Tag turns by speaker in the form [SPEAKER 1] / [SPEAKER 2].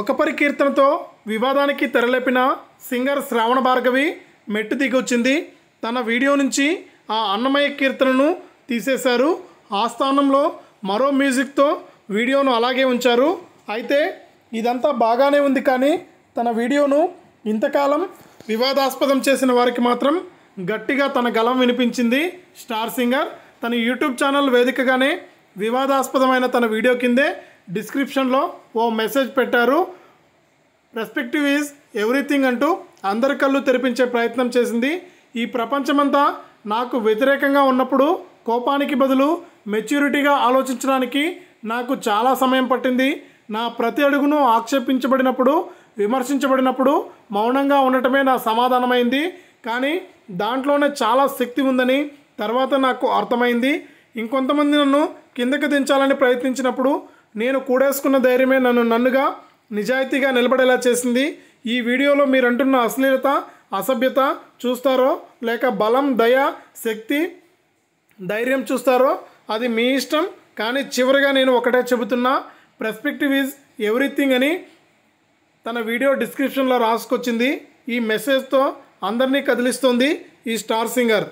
[SPEAKER 1] ఒక పరికీర్తనతో వివాదానికి తెరలేపిన సింగర్ శ్రావణ భార్గవి మెట్టు దిగొచ్చింది తన వీడియో నుంచి ఆ అన్నమయ్య కీర్తనను తీసేశారు ఆ స్థానంలో మరో మ్యూజిక్తో వీడియోను అలాగే ఉంచారు అయితే ఇదంతా బాగానే ఉంది కానీ తన వీడియోను ఇంతకాలం వివాదాస్పదం చేసిన వారికి మాత్రం గట్టిగా తన గలం వినిపించింది స్టార్ సింగర్ తన యూట్యూబ్ ఛానల్ వేదికగానే వివాదాస్పదమైన తన వీడియో కిందే డిస్క్రిప్షన్లో ఓ మెసేజ్ పెట్టారు రెస్పెక్టివ్ ఈజ్ ఎవ్రీథింగ్ అంటూ అందరి కళ్ళు తెరిపించే ప్రయత్నం చేసింది ఈ ప్రపంచమంతా నాకు వ్యతిరేకంగా ఉన్నప్పుడు కోపానికి బదులు మెచ్యూరిటీగా ఆలోచించడానికి నాకు చాలా సమయం పట్టింది నా ప్రతి అడుగును ఆక్షేపించబడినప్పుడు విమర్శించబడినప్పుడు మౌనంగా ఉండటమే నా సమాధానమైంది కానీ దాంట్లోనే చాలా శక్తి ఉందని తర్వాత నాకు అర్థమైంది ఇంకొంతమంది నన్ను కిందకి దించాలని ప్రయత్నించినప్పుడు నేను కూడేసుకున్న ధైర్యమే నన్ను నన్నుగా నిజాయితీగా నిలబడేలా చేసింది ఈ వీడియోలో మీరు అంటున్న అశ్లీలత అసభ్యత చూస్తారో లేక బలం దయ శక్తి ధైర్యం చూస్తారో అది మీ ఇష్టం కానీ చివరిగా నేను ఒకటే చెబుతున్నా ప్రెస్పెక్టివ్ ఈజ్ ఎవ్రీథింగ్ అని తన వీడియో డిస్క్రిప్షన్లో రాసుకొచ్చింది ఈ మెసేజ్తో అందరినీ కదిలిస్తుంది ఈ స్టార్ సింగర్